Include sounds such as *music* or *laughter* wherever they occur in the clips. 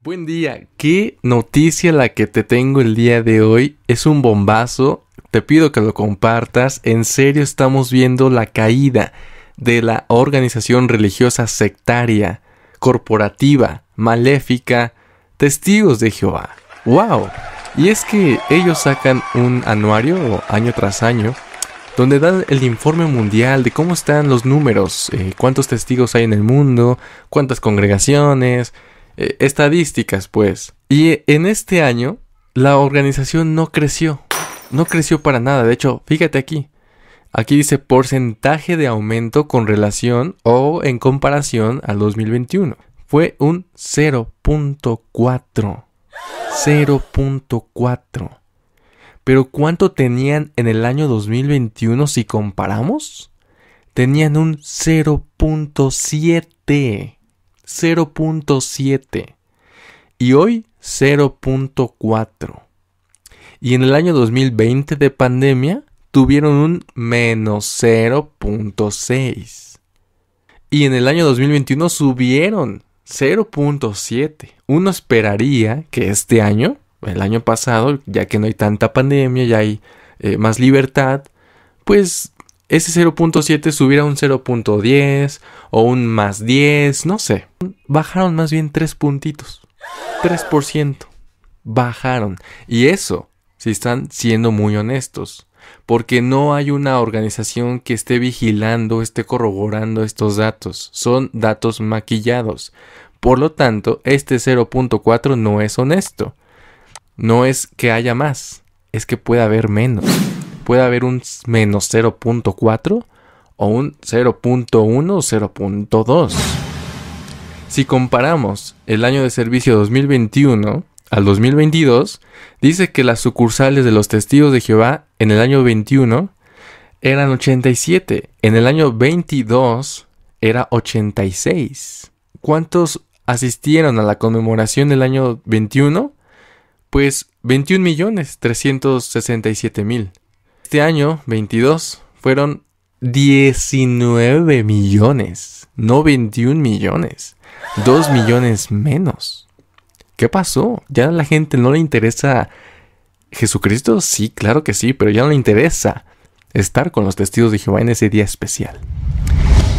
Buen día, qué noticia la que te tengo el día de hoy. Es un bombazo, te pido que lo compartas. En serio estamos viendo la caída de la organización religiosa sectaria, corporativa, maléfica, testigos de Jehová. ¡Wow! Y es que ellos sacan un anuario año tras año donde dan el informe mundial de cómo están los números, eh, cuántos testigos hay en el mundo, cuántas congregaciones, eh, estadísticas, pues. Y en este año, la organización no creció. No creció para nada. De hecho, fíjate aquí. Aquí dice porcentaje de aumento con relación o en comparación al 2021. Fue un 0.4. 0.4. Pero ¿cuánto tenían en el año 2021 si comparamos? Tenían un 0.7. 0.7 y hoy 0.4. Y en el año 2020 de pandemia tuvieron un menos 0.6. Y en el año 2021 subieron 0.7. Uno esperaría que este año, el año pasado, ya que no hay tanta pandemia, y hay eh, más libertad, pues ese 0.7 subiera un 0.10 o un más 10, no sé. Bajaron más bien 3 puntitos. 3%. Bajaron. Y eso, si están siendo muy honestos. Porque no hay una organización que esté vigilando, esté corroborando estos datos. Son datos maquillados. Por lo tanto, este 0.4 no es honesto. No es que haya más, es que pueda haber menos puede haber un menos 0.4 o un 0.1 o 0.2. Si comparamos el año de servicio 2021 al 2022, dice que las sucursales de los testigos de Jehová en el año 21 eran 87, en el año 22 era 86. ¿Cuántos asistieron a la conmemoración del año 21? Pues 21.367.000 este año, 22, fueron 19 millones, no 21 millones, 2 millones menos. ¿Qué pasó? ¿Ya a la gente no le interesa Jesucristo? Sí, claro que sí, pero ya no le interesa estar con los testigos de Jehová en ese día especial.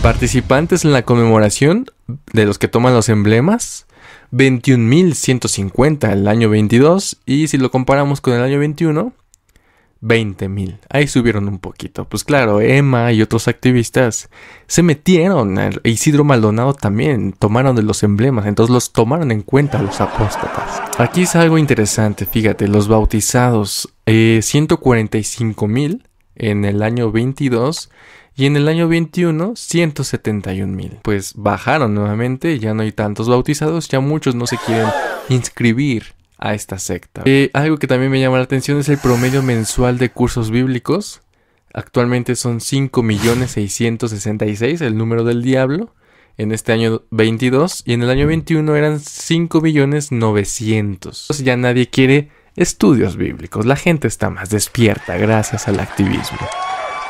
Participantes en la conmemoración de los que toman los emblemas, 21.150 el año 22 y si lo comparamos con el año 21, 20 mil. Ahí subieron un poquito. Pues claro, Emma y otros activistas se metieron. Isidro Maldonado también tomaron de los emblemas. Entonces los tomaron en cuenta los apóstatas. Aquí es algo interesante. Fíjate, los bautizados 145 eh, mil en el año 22 y en el año 21 171 mil. Pues bajaron nuevamente. Ya no hay tantos bautizados. Ya muchos no se quieren inscribir a esta secta. Eh, algo que también me llama la atención es el promedio mensual de cursos bíblicos. Actualmente son 5.666.000 el número del diablo, en este año 22 y en el año 21 eran 5.900. Ya nadie quiere estudios bíblicos, la gente está más despierta gracias al activismo.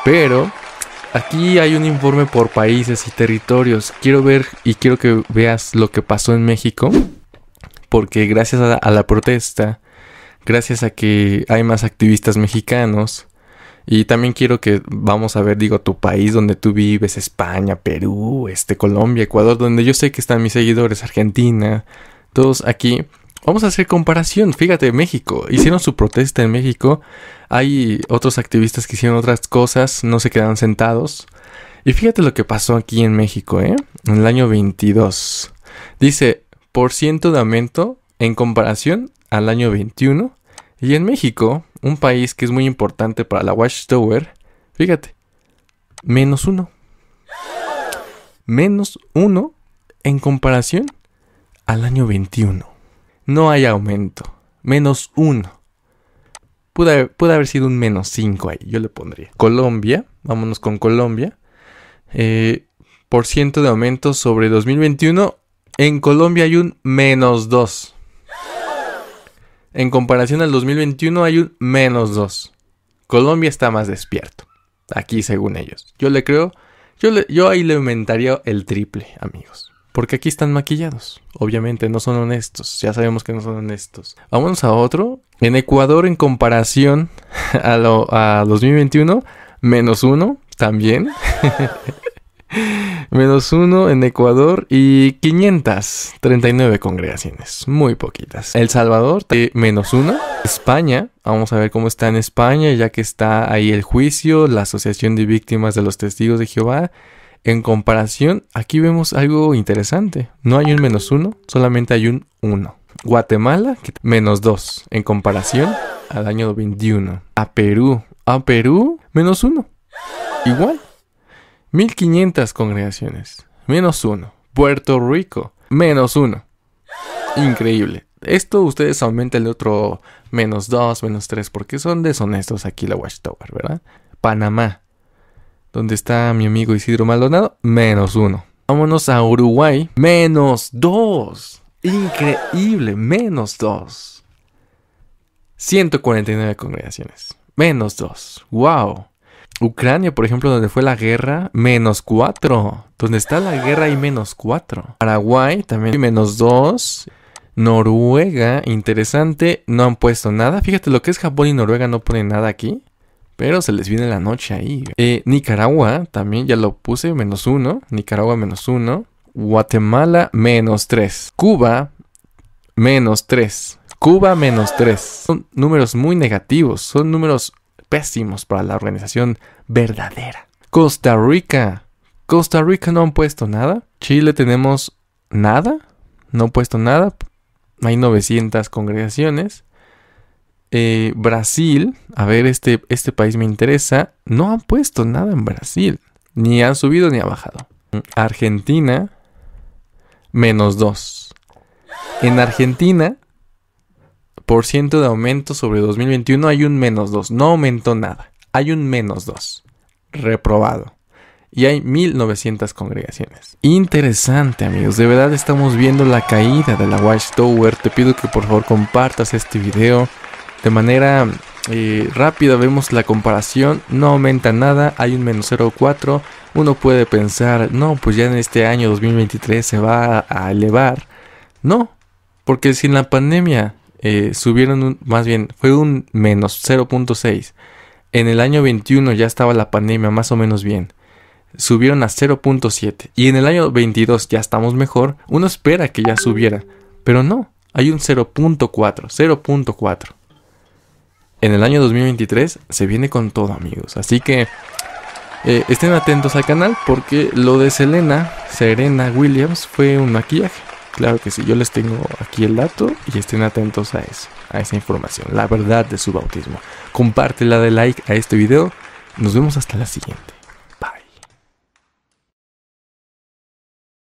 Pero Aquí hay un informe por países y territorios. Quiero ver y quiero que veas lo que pasó en México porque gracias a, la protesta, gracias a que hay más activistas mexicanos, y también quiero que vamos a ver, digo, tu país donde tú vives, España, Perú, este, Colombia, Ecuador, donde yo sé que están mis seguidores, Argentina, todos aquí. Vamos a hacer comparación. Fíjate, México. Hicieron su protesta en México. Hay otros activistas que hicieron otras cosas, no se quedaron sentados. Y fíjate lo que pasó aquí en México, ¿eh? En el año 22. Dice, por ciento de aumento en comparación al año 21. Y en México, un país que es muy importante para la Watchtower, fíjate, menos uno. Menos uno en comparación al año 21. No hay aumento. Menos uno. Pude haber, sido un menos 5 ahí, yo le pondría. Colombia, vámonos con Colombia. Eh, por ciento de aumento sobre 2021, en Colombia hay un menos 2. En comparación al 2021 hay un menos 2. Colombia está más despierto. Aquí según ellos. Yo le creo, yo, le, ahí le aumentaría el triple, amigos. Porque aquí están maquillados. Obviamente no son honestos. Ya sabemos que no son honestos. Vámonos a otro. En Ecuador en comparación *laughs* a, 2021, menos 1 también. *laughs* menos uno en Ecuador y 539 congregaciones, muy poquitas. El Salvador, eh, menos uno. España, Vamos a ver cómo está en España, ya que está ahí el juicio, la Asociación de Víctimas de los Testigos de Jehová. En comparación, aquí vemos algo interesante. No hay un menos uno, solamente hay un uno. Guatemala, menos dos, en comparación al año 21. A Perú, a Perú, menos uno. Igual. 1500 congregaciones, menos uno. Puerto Rico, menos uno. Increíble. Esto ustedes aumentan el otro menos dos, menos tres, porque son deshonestos aquí la Watchtower, ¿verdad? Panamá, donde está mi amigo Isidro Maldonado, menos uno. Vámonos a Uruguay, menos dos. Increíble, menos dos. 149 congregaciones, menos dos. ¡Wow! Ucrania, por ejemplo, donde fue la guerra, menos 4. Donde está la guerra y menos 4. Paraguay también menos 2. Noruega, interesante, no han puesto nada. Fíjate lo que es Japón y Noruega, no ponen nada aquí. Pero se les viene la noche ahí. Eh, Nicaragua también, ya lo puse, menos 1. Nicaragua menos 1. Guatemala menos 3. Cuba menos 3. Cuba menos 3. Son números muy negativos, son números pésimos para la organización verdadera. Costa Rica. Costa Rica no han puesto nada. Chile tenemos nada. No han puesto nada. Hay 900 congregaciones. Eh, Brasil, a ver, este, este país me interesa. No han puesto nada en Brasil. Ni han subido ni ha bajado. Argentina, menos 2. En Argentina de aumento sobre 2021 hay un menos 2. No aumentó nada. Hay un menos 2. Reprobado. Y hay 1900 congregaciones. Interesante, amigos. De verdad estamos viendo la caída de la Watchtower. Te pido que por favor compartas este video. De manera eh, rápida vemos la comparación. No aumenta nada. Hay un menos 0,4. Uno puede pensar, no, pues ya en este año 2023 se va a elevar. No, porque si la pandemia eh, subieron, más bien, fue un menos 0.6. En el año 21 ya estaba la pandemia más o menos bien. Subieron a 0.7. Y en el año 22 ya estamos mejor. Uno espera que ya subiera. Pero no, hay un 0.4, 0.4. En el año 2023 se viene con todo, amigos. Así que eh, estén atentos al canal porque lo de Selena, Serena Williams, fue un maquillaje. Claro que sí, yo les tengo aquí el dato y estén atentos a eso, a esa información, la verdad de su bautismo. Compártela de like a este video. Nos vemos hasta la siguiente.